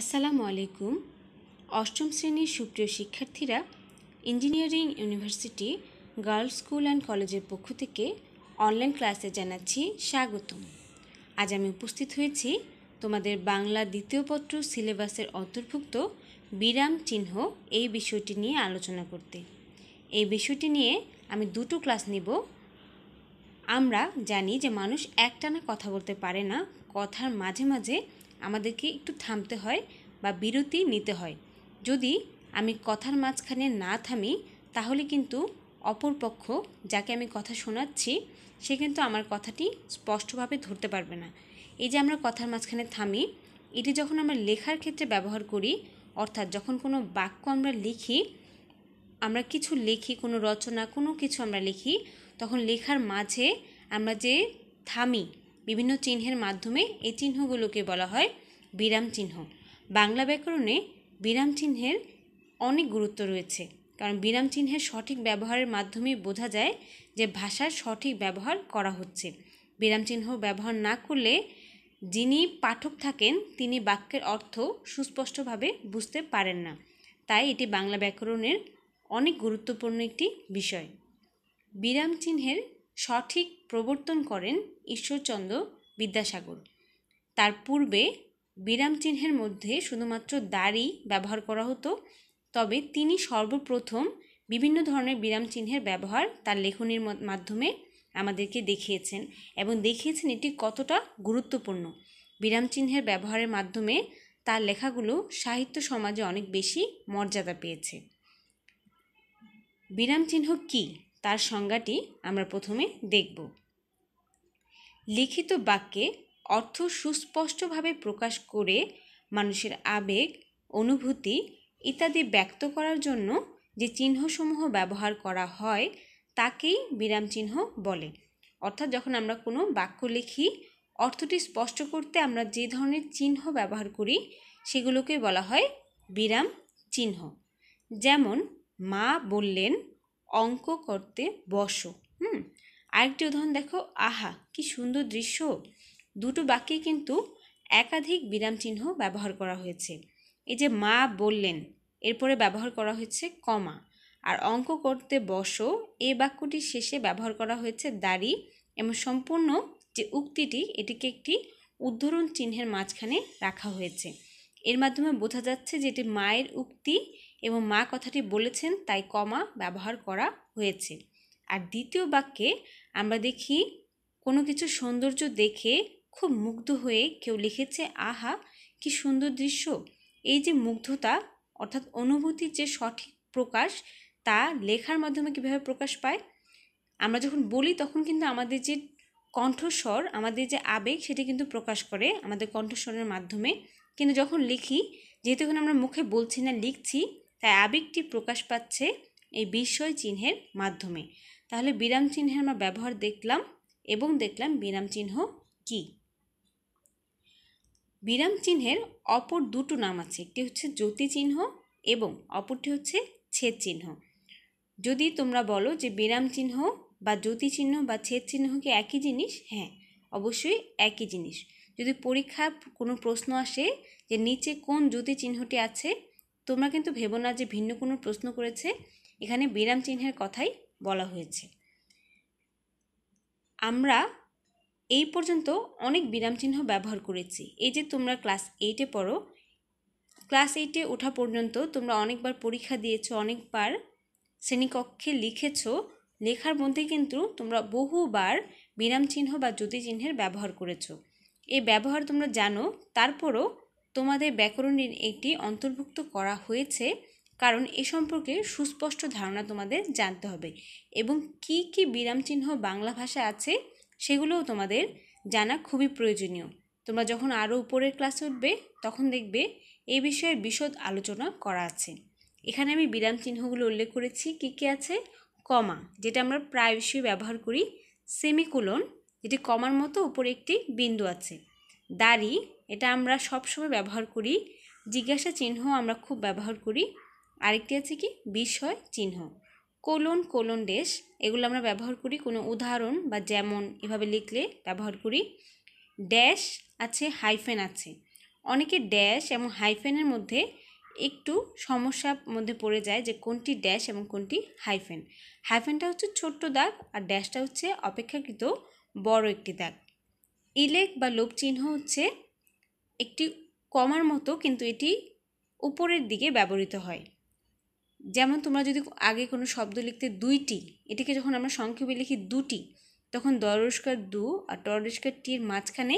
আসসালামু আলাইকুম অষ্টম শ্রেণীর সুপ্রিয় শিক্ষার্থীরা engineering university girls school and কলেজের পক্ষ থেকে অনলাইন ক্লাসে জানাচ্ছি স্বাগতম আজ আমি উপস্থিত হয়েছি তোমাদের বাংলা দ্বিতীয় পত্র সিলেবাসের অন্তর্ভুক্ত বিরাম চিহ্ন এই বিষয়টি নিয়ে আলোচনা করতে এই বিষয়টি নিয়ে আমি দুটো ক্লাস নিব আমরা জানি যে মানুষ একটানা কথা বলতে পারে না কথার মাঝে মাঝে আমাদেরকে একটু থামতে হয় বা বিরতি নিতে হয় যদি আমি কথার মাঝখানে না থামি তাহলে কিন্তু অপর পক্ষ যাকে আমি কথা শোনাচ্ছি সে কিন্তু আমার কথাটি স্পষ্টভাবে ধরতে পারবে না এই যে আমরা কথার মাঝখানে থামি এটি যখন আমরা লেখার ক্ষেত্রে ব্যবহার করি অর্থাৎ যখন কোনো বাক্য আমরা লিখি আমরা কিছু লিখি কোনো রচনা কোনো কিছু আমরা লিখি তখন লেখার মাঝে আমরা যে থামি বিভিন্ন চিহ্নের মাধ্যমে এই চিহ্নগুলোকে বলা হয় বিরাম চিহ্ন বাংলা ব্যাকরণে বিরাম চিহ্নের অনেক গুরুত্ব রয়েছে কারণ বিরাম চিহ্নের সঠিক ব্যবহারের মাধ্যমে বোঝা যায় যে ভাষার সঠিক ব্যবহার করা হচ্ছে বিরাম চিহ্ন ব্যবহার না করলে যিনি পাঠক থাকেন তিনি বাক্যের অর্থ সুস্পষ্টভাবে বুঝতে পারেন না তাই এটি বাংলা ব্যাকরণের অনেক গুরুত্বপূর্ণ একটি বিষয় বিরাম চিহ্নের সঠিক প্রবর্তন করেন ঈশ্বরচন্দ্র বিদ্যাসাগর তার পূর্বে বিরাম চিহ্নের মধ্যে শুধুমাত্র দাড়ি ব্যবহার করা হতো তবে তিনি সর্বপ্রথম বিভিন্ন ধরনের বিরাম চিহ্নের ব্যবহার তার লেখনীর মাধ্যমে আমাদেরকে দেখিয়েছেন এবং দেখিয়েছেন এটি কতটা গুরুত্বপূর্ণ বিরাম চিহ্নের ব্যবহারের মাধ্যমে তার লেখাগুলো সাহিত্য সমাজে অনেক বেশি মর্যাদা পেয়েছে বিরাম চিহ্ন কী তার সংজ্ঞাটি আমরা প্রথমে দেখব লিখিত বাক্যে অর্থ সুস্পষ্টভাবে প্রকাশ করে মানুষের আবেগ অনুভূতি ইত্যাদি ব্যক্ত করার জন্য যে চিহ্নসমূহ ব্যবহার করা হয় তাকেই বিরাম চিহ্ন বলে অর্থাৎ যখন আমরা কোনো বাক্য লিখি অর্থটি স্পষ্ট করতে আমরা যে ধরনের চিহ্ন ব্যবহার করি সেগুলোকে বলা হয় বিরাম চিহ্ন যেমন মা বললেন অঙ্ক করতে বসো হুম আরেকটি উদাহরণ দেখো আহা কি সুন্দর দৃশ্য দুটো বাক্যে কিন্তু একাধিক বিরাম চিহ্ন ব্যবহার করা হয়েছে এই যে মা বললেন এরপরে ব্যবহার করা হয়েছে কমা আর অঙ্ক করতে বসো এই বাক্যটির শেষে ব্যবহার করা হয়েছে দাড়ি এবং সম্পূর্ণ যে উক্তিটি এটিকে একটি উদ্ধরণ চিহ্নের মাঝখানে রাখা হয়েছে এর মাধ্যমে বোঝা যাচ্ছে যে এটি মায়ের উক্তি এবং মা কথাটি বলেছেন তাই কমা ব্যবহার করা হয়েছে আর দ্বিতীয় বাক্যে আমরা দেখি কোনো কিছু সৌন্দর্য দেখে খুব মুগ্ধ হয়ে কেউ লিখেছে আহা কি সুন্দর দৃশ্য এই যে মুগ্ধতা অর্থাৎ অনুভূতির যে সঠিক প্রকাশ তা লেখার মাধ্যমে কীভাবে প্রকাশ পায় আমরা যখন বলি তখন কিন্তু আমাদের যে কণ্ঠস্বর আমাদের যে আবেগ সেটি কিন্তু প্রকাশ করে আমাদের কণ্ঠস্বরের মাধ্যমে কিন্তু যখন লিখি যেহেতু এখন আমরা মুখে বলছি না লিখছি তাই আবেগটি প্রকাশ পাচ্ছে এই বিস্ময় চিহ্নের মাধ্যমে তাহলে বিরাম চিহ্নের আমরা ব্যবহার দেখলাম এবং দেখলাম বিরাম চিহ্ন কী বিরাম চিহ্নের অপর দুটো নাম আছে একটি হচ্ছে জ্যোতি চিহ্ন এবং অপরটি হচ্ছে ছেদ চিহ্ন যদি তোমরা বলো যে বিরাম চিহ্ন বা জ্যোতি চিহ্ন বা ছেদ চিহ্ন কি একই জিনিস হ্যাঁ অবশ্যই একই জিনিস যদি পরীক্ষার কোনো প্রশ্ন আসে যে নিচে কোন জ্যোতি চিহ্নটি আছে তোমরা কিন্তু ভেবো না যে ভিন্ন কোনো প্রশ্ন করেছে এখানে বিরাম চিহ্নের কথাই বলা হয়েছে আমরা এই পর্যন্ত অনেক বিরাম চিহ্ন ব্যবহার করেছি এই যে তোমরা ক্লাস এইটে পড়ো ক্লাস এইটে ওঠা পর্যন্ত তোমরা অনেকবার পরীক্ষা দিয়েছো অনেকবার শ্রেণীকক্ষে লিখেছো লেখার মধ্যে কিন্তু তোমরা বহুবার বিরাম চিহ্ন বা জ্যোতি চিহ্নের ব্যবহার করেছো এই ব্যবহার তোমরা জানো তারপরও তোমাদের ব্যাকরণের একটি অন্তর্ভুক্ত করা হয়েছে কারণ এ সম্পর্কে সুস্পষ্ট ধারণা তোমাদের জানতে হবে এবং কি কি বিরাম চিহ্ন বাংলা ভাষা আছে সেগুলোও তোমাদের জানা খুবই প্রয়োজনীয় তোমরা যখন আরও উপরের ক্লাসে উঠবে তখন দেখবে এই বিষয়ে বিশদ আলোচনা করা আছে এখানে আমি বিরাম চিহ্নগুলো উল্লেখ করেছি কি কি আছে কমা যেটা আমরা প্রায়শই ব্যবহার করি সেমিকুলন যেটি কমার মতো উপরে একটি বিন্দু আছে দাড়ি এটা আমরা সব সময় ব্যবহার করি জিজ্ঞাসা চিহ্ন আমরা খুব ব্যবহার করি আরেকটি আছে কি বিষয় চিহ্ন কোলন কোলন ডেশ এগুলো আমরা ব্যবহার করি কোনো উদাহরণ বা যেমন এভাবে লিখলে ব্যবহার করি ড্যাশ আছে হাইফেন আছে অনেকে ড্যাশ এবং হাইফেনের মধ্যে একটু সমস্যার মধ্যে পড়ে যায় যে কোনটি ড্যাশ এবং কোনটি হাইফেন হাইফেনটা হচ্ছে ছোট্ট দাগ আর ড্যাশটা হচ্ছে অপেক্ষাকৃত বড় একটি দাগ ইলেক বা লোভ চিহ্ন হচ্ছে একটি কমার মতো কিন্তু এটি উপরের দিকে ব্যবহৃত হয় যেমন তোমরা যদি আগে কোনো শব্দ লিখতে দুইটি এটিকে যখন আমরা সংক্ষেপে লিখি দুটি তখন দরস্কার দু আর টরস্কার টির মাঝখানে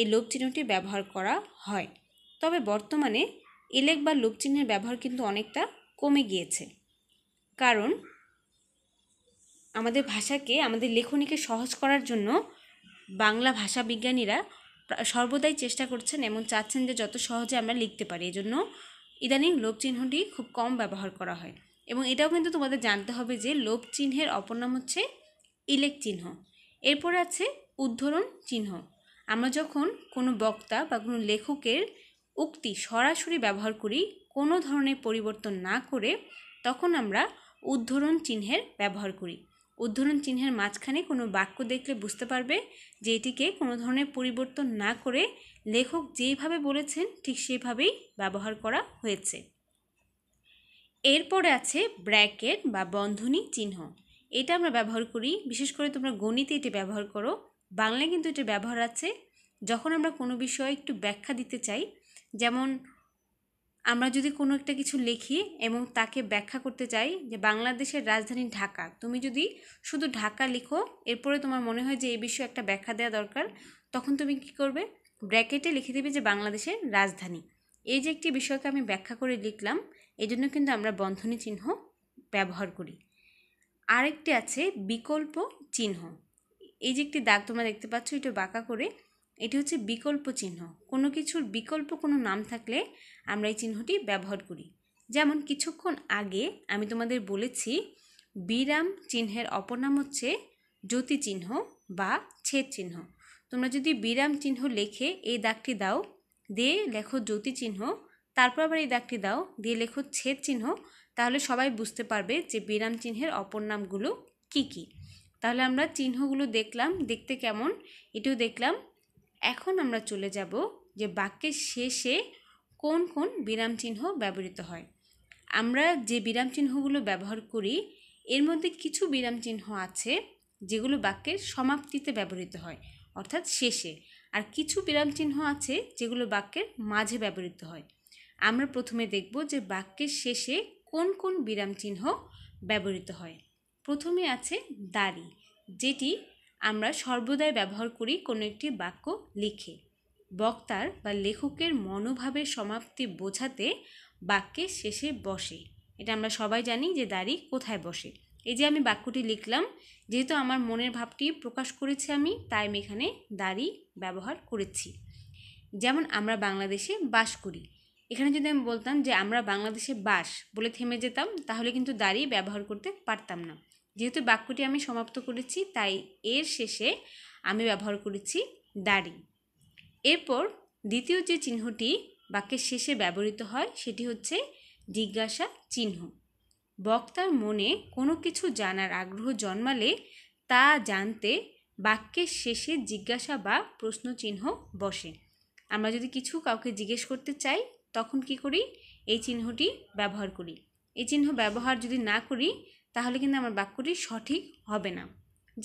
এই লোপ চিহ্নটি ব্যবহার করা হয় তবে বর্তমানে এলেক বা লোপ চিহ্নের ব্যবহার কিন্তু অনেকটা কমে গিয়েছে কারণ আমাদের ভাষাকে আমাদের লেখনীকে সহজ করার জন্য বাংলা ভাষা বিজ্ঞানীরা সর্বদাই চেষ্টা করছেন এবং চাচ্ছেন যে যত সহজে আমরা লিখতে পারি এজন্য ইদানিং লোভ চিহ্নটি খুব কম ব্যবহার করা হয় এবং এটাও কিন্তু তোমাদের জানতে হবে যে লোভ চিহ্নের অপর নাম হচ্ছে ইলেক চিহ্ন এরপর আছে উদ্ধরণ চিহ্ন আমরা যখন কোনো বক্তা বা কোনো লেখকের উক্তি সরাসরি ব্যবহার করি কোনো ধরনের পরিবর্তন না করে তখন আমরা উদ্ধরণ চিহ্নের ব্যবহার করি উদ্ধরণ চিহ্নের মাঝখানে কোনো বাক্য দেখলে বুঝতে পারবে যে এটিকে কোনো ধরনের পরিবর্তন না করে লেখক যেভাবে বলেছেন ঠিক সেভাবেই ব্যবহার করা হয়েছে এরপরে আছে ব্র্যাকেট বা বন্ধনী চিহ্ন এটা আমরা ব্যবহার করি বিশেষ করে তোমরা গণিতে এটি ব্যবহার করো বাংলায় কিন্তু এটি ব্যবহার আছে যখন আমরা কোনো বিষয়ে একটু ব্যাখ্যা দিতে চাই যেমন আমরা যদি কোনো একটা কিছু লিখি এবং তাকে ব্যাখ্যা করতে চাই যে বাংলাদেশের রাজধানী ঢাকা তুমি যদি শুধু ঢাকা লিখো এরপরে তোমার মনে হয় যে এই বিষয়ে একটা ব্যাখ্যা দেওয়া দরকার তখন তুমি কি করবে ব্র্যাকেটে লিখে দেবে যে বাংলাদেশের রাজধানী এই যে একটি বিষয়কে আমি ব্যাখ্যা করে লিখলাম এই জন্য কিন্তু আমরা বন্ধনী চিহ্ন ব্যবহার করি আরেকটি আছে বিকল্প চিহ্ন এই যে একটি দাগ তোমরা দেখতে পাচ্ছ এটা বাঁকা করে এটি হচ্ছে বিকল্প চিহ্ন কোনো কিছুর বিকল্প কোনো নাম থাকলে আমরা এই চিহ্নটি ব্যবহার করি যেমন কিছুক্ষণ আগে আমি তোমাদের বলেছি বিরাম চিহ্নের অপর নাম হচ্ছে জ্যোতি চিহ্ন বা ছেদ চিহ্ন তোমরা যদি বিরাম চিহ্ন লেখে এই দাগটি দাও দে লেখো জ্যোতি চিহ্ন তারপর আবার এই দাগটি দাও দিয়ে লেখো ছেদ চিহ্ন তাহলে সবাই বুঝতে পারবে যে বিরাম চিহ্নের অপর নামগুলো কি কি তাহলে আমরা চিহ্নগুলো দেখলাম দেখতে কেমন এটিও দেখলাম এখন আমরা চলে যাব যে বাক্যের শেষে কোন কোন বিরাম চিহ্ন ব্যবহৃত হয় আমরা যে বিরাম চিহ্নগুলো ব্যবহার করি এর মধ্যে কিছু বিরাম চিহ্ন আছে যেগুলো বাক্যের সমাপ্তিতে ব্যবহৃত হয় অর্থাৎ শেষে আর কিছু বিরাম চিহ্ন আছে যেগুলো বাক্যের মাঝে ব্যবহৃত হয় আমরা প্রথমে দেখব যে বাক্যের শেষে কোন কোন বিরাম চিহ্ন ব্যবহৃত হয় প্রথমে আছে দাড়ি যেটি আমরা সর্বদাই ব্যবহার করি কোনো একটি বাক্য লিখে বক্তার বা লেখকের মনোভাবের সমাপ্তি বোঝাতে বাক্যের শেষে বসে এটা আমরা সবাই জানি যে দাড়ি কোথায় বসে এই যে আমি বাক্যটি লিখলাম যেহেতু আমার মনের ভাবটি প্রকাশ করেছি আমি তাই আমি এখানে দাড়ি ব্যবহার করেছি যেমন আমরা বাংলাদেশে বাস করি এখানে যদি আমি বলতাম যে আমরা বাংলাদেশে বাস বলে থেমে যেতাম তাহলে কিন্তু দাড়ি ব্যবহার করতে পারতাম না যেহেতু বাক্যটি আমি সমাপ্ত করেছি তাই এর শেষে আমি ব্যবহার করেছি দাড়ি এরপর দ্বিতীয় যে চিহ্নটি বাক্যের শেষে ব্যবহৃত হয় সেটি হচ্ছে জিজ্ঞাসা চিহ্ন বক্তার মনে কোনো কিছু জানার আগ্রহ জন্মালে তা জানতে বাক্যের শেষে জিজ্ঞাসা বা প্রশ্ন চিহ্ন বসে আমরা যদি কিছু কাউকে জিজ্ঞেস করতে চাই তখন কি করি এই চিহ্নটি ব্যবহার করি এই চিহ্ন ব্যবহার যদি না করি তাহলে কিন্তু আমার বাক্যটি সঠিক হবে না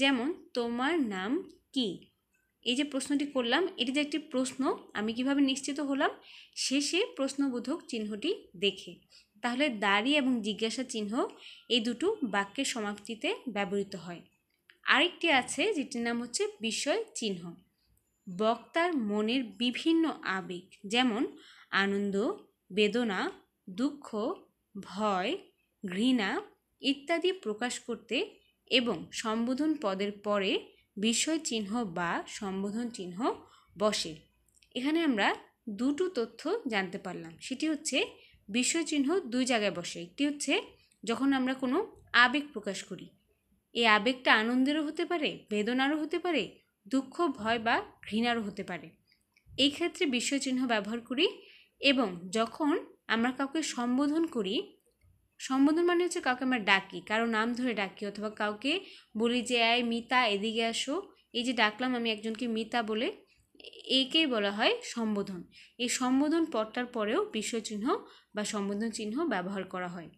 যেমন তোমার নাম কি এই যে প্রশ্নটি করলাম এটি যে একটি প্রশ্ন আমি কিভাবে নিশ্চিত হলাম শেষে প্রশ্নবোধক চিহ্নটি দেখে তাহলে দাড়ি এবং জিজ্ঞাসা চিহ্ন এই দুটো বাক্যের সমাপ্তিতে ব্যবহৃত হয় আরেকটি আছে যেটির নাম হচ্ছে বিস্ময় চিহ্ন বক্তার মনের বিভিন্ন আবেগ যেমন আনন্দ বেদনা দুঃখ ভয় ঘৃণা ইত্যাদি প্রকাশ করতে এবং সম্বোধন পদের পরে বিষয় চিহ্ন বা সম্বোধন চিহ্ন বসে এখানে আমরা দুটো তথ্য জানতে পারলাম সেটি হচ্ছে বিষয় চিহ্ন দুই জায়গায় বসে একটি হচ্ছে যখন আমরা কোনো আবেগ প্রকাশ করি এই আবেগটা আনন্দেরও হতে পারে বেদনারও হতে পারে দুঃখ ভয় বা ঘৃণারও হতে পারে এই ক্ষেত্রে বিষয় চিহ্ন ব্যবহার করি এবং যখন আমরা কাউকে সম্বোধন করি সম্বোধন মানে হচ্ছে কাউকে আমরা ডাকি কারো নাম ধরে ডাকি অথবা কাউকে বলি যে আয় মিতা এদিকে আসো এই যে ডাকলাম আমি একজনকে মিতা বলে একেই বলা হয় সম্বোধন এই সম্বোধন পদটার পরেও বিশ্বচিহ্ন বা সম্বোধন চিহ্ন ব্যবহার করা হয়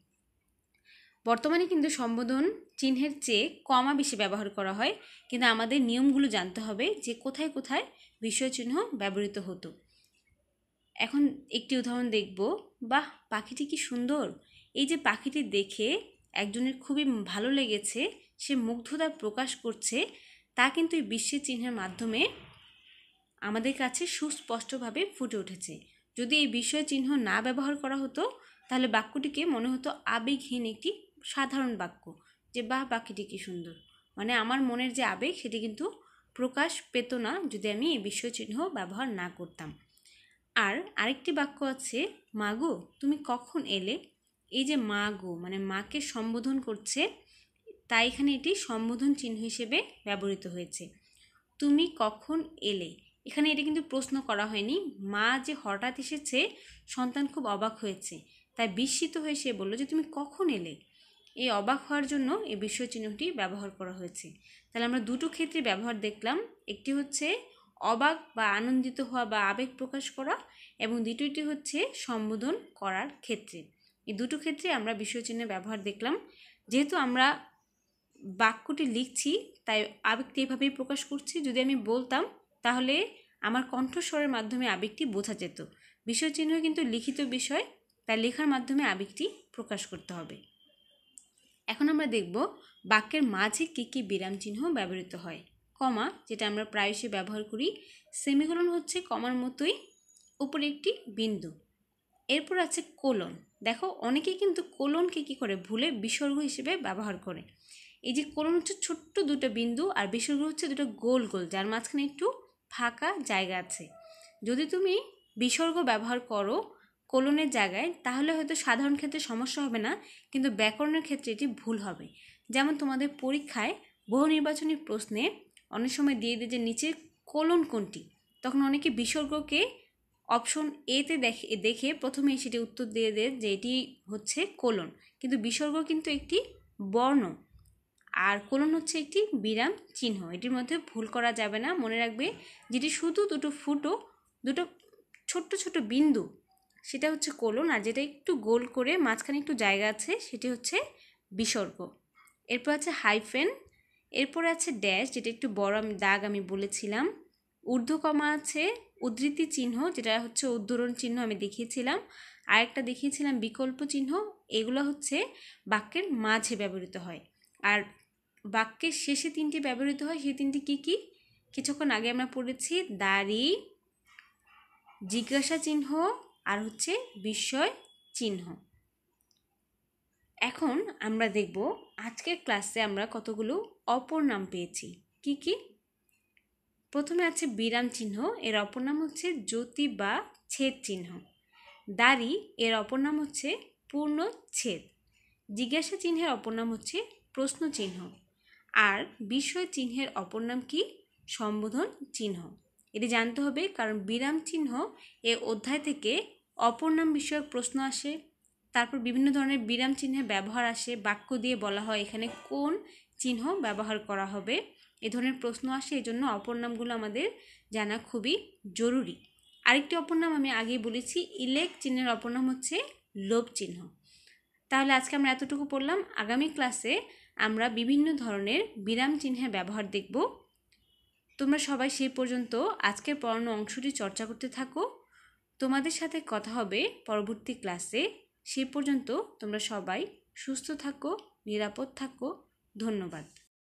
বর্তমানে কিন্তু সম্বোধন চিহ্নের চেয়ে কমা বেশি ব্যবহার করা হয় কিন্তু আমাদের নিয়মগুলো জানতে হবে যে কোথায় কোথায় বিশ্বচিহ্ন ব্যবহৃত হতো এখন একটি উদাহরণ দেখব বাহ পাখিটি কি সুন্দর এই যে পাখিটি দেখে একজনের খুবই ভালো লেগেছে সে মুগ্ধতা প্রকাশ করছে তা কিন্তু এই বিশ্বের চিহ্নের মাধ্যমে আমাদের কাছে সুস্পষ্টভাবে ফুটে উঠেছে যদি এই বিষয় চিহ্ন না ব্যবহার করা হতো তাহলে বাক্যটিকে মনে হতো আবেগহীন একটি সাধারণ বাক্য যে বাহ পাখিটি কী সুন্দর মানে আমার মনের যে আবেগ সেটি কিন্তু প্রকাশ পেত না যদি আমি এই বিষয় চিহ্ন ব্যবহার না করতাম আর আরেকটি বাক্য আছে মাগো তুমি কখন এলে এই যে মা গো মানে মাকে সম্বোধন করছে তাই এখানে এটি সম্বোধন চিহ্ন হিসেবে ব্যবহৃত হয়েছে তুমি কখন এলে এখানে এটি কিন্তু প্রশ্ন করা হয়নি মা যে হঠাৎ এসেছে সন্তান খুব অবাক হয়েছে তাই বিস্মিত হয়ে সে বললো যে তুমি কখন এলে এই অবাক হওয়ার জন্য এই বিষয় চিহ্নটি ব্যবহার করা হয়েছে তাহলে আমরা দুটো ক্ষেত্রে ব্যবহার দেখলাম একটি হচ্ছে অবাক বা আনন্দিত হওয়া বা আবেগ প্রকাশ করা এবং দ্বিতীয়টি হচ্ছে সম্বোধন করার ক্ষেত্রে এই দুটো ক্ষেত্রে আমরা চিহ্নের ব্যবহার দেখলাম যেহেতু আমরা বাক্যটি লিখছি তাই আবেগটি এভাবেই প্রকাশ করছি যদি আমি বলতাম তাহলে আমার কণ্ঠস্বরের মাধ্যমে আবেগটি বোঝা যেত বিষয় চিহ্ন কিন্তু লিখিত বিষয় তাই লেখার মাধ্যমে আবেগটি প্রকাশ করতে হবে এখন আমরা দেখব বাক্যের মাঝে কী কী বিরাম চিহ্ন ব্যবহৃত হয় কমা যেটা আমরা প্রায়শই ব্যবহার করি সেমিকোলন হচ্ছে কমার মতোই উপরে একটি বিন্দু এরপর আছে কোলন দেখো অনেকেই কিন্তু কোলনকে কী করে ভুলে বিসর্গ হিসেবে ব্যবহার করে এই যে কোলন হচ্ছে ছোট্ট দুটো বিন্দু আর বিসর্গ হচ্ছে দুটো গোল গোল যার মাঝখানে একটু ফাঁকা জায়গা আছে যদি তুমি বিসর্গ ব্যবহার করো কোলনের জায়গায় তাহলে হয়তো সাধারণ ক্ষেত্রে সমস্যা হবে না কিন্তু ব্যাকরণের ক্ষেত্রে এটি ভুল হবে যেমন তোমাদের পরীক্ষায় বহু নির্বাচনী প্রশ্নে অনেক সময় দিয়ে দেয় যে নিচে কোলন কোনটি তখন অনেকে বিসর্গকে অপশন এতে দেখে দেখে প্রথমে সেটি উত্তর দিয়ে দেয় যে এটি হচ্ছে কোলন কিন্তু বিসর্গ কিন্তু একটি বর্ণ আর কোলন হচ্ছে একটি বিরাম চিহ্ন এটির মধ্যে ভুল করা যাবে না মনে রাখবে যেটি শুধু দুটো ফুটো দুটো ছোট্ট ছোট বিন্দু সেটা হচ্ছে কোলন আর যেটা একটু গোল করে মাঝখানে একটু জায়গা আছে সেটি হচ্ছে বিসর্গ এরপর আছে হাইফেন এরপর আছে ড্যাশ যেটা একটু বড় আমি দাগ আমি বলেছিলাম ঊর্ধ্বকমা আছে উদ্ধৃতি চিহ্ন যেটা হচ্ছে উদ্ধরণ চিহ্ন আমি দেখিয়েছিলাম আরেকটা দেখিয়েছিলাম বিকল্প চিহ্ন এগুলো হচ্ছে বাক্যের মাঝে ব্যবহৃত হয় আর বাক্যের শেষে তিনটি ব্যবহৃত হয় সেই তিনটি কি কি কিছুক্ষণ আগে আমরা পড়েছি দাড়ি জিজ্ঞাসা চিহ্ন আর হচ্ছে বিস্ময় চিহ্ন এখন আমরা দেখব আজকের ক্লাসে আমরা কতগুলো অপর নাম পেয়েছি কি কি প্রথমে আছে বিরাম চিহ্ন এর অপর নাম হচ্ছে জ্যোতি বা ছেদ চিহ্ন দাড়ি এর অপর নাম হচ্ছে পূর্ণ ছেদ জিজ্ঞাসা চিহ্নের অপর নাম হচ্ছে প্রশ্ন চিহ্ন আর বিষয় চিহ্নের অপর নাম কি সম্বোধন চিহ্ন এটি জানতে হবে কারণ বিরাম চিহ্ন এ অধ্যায় থেকে অপর নাম বিষয়ক প্রশ্ন আসে তারপর বিভিন্ন ধরনের বিরাম চিহ্নের ব্যবহার আসে বাক্য দিয়ে বলা হয় এখানে কোন চিহ্ন ব্যবহার করা হবে এ ধরনের প্রশ্ন আসে এজন্য অপর নামগুলো আমাদের জানা খুবই জরুরি আরেকটি অপর নাম আমি আগেই বলেছি ইলেক চিহ্নের অপর নাম হচ্ছে লোভ চিহ্ন তাহলে আজকে আমরা এতটুকু পড়লাম আগামী ক্লাসে আমরা বিভিন্ন ধরনের বিরাম চিহ্নের ব্যবহার দেখব তোমরা সবাই সেই পর্যন্ত আজকের পড়ানো অংশটি চর্চা করতে থাকো তোমাদের সাথে কথা হবে পরবর্তী ক্লাসে সেই পর্যন্ত তোমরা সবাই সুস্থ থাকো নিরাপদ থাকো ধন্যবাদ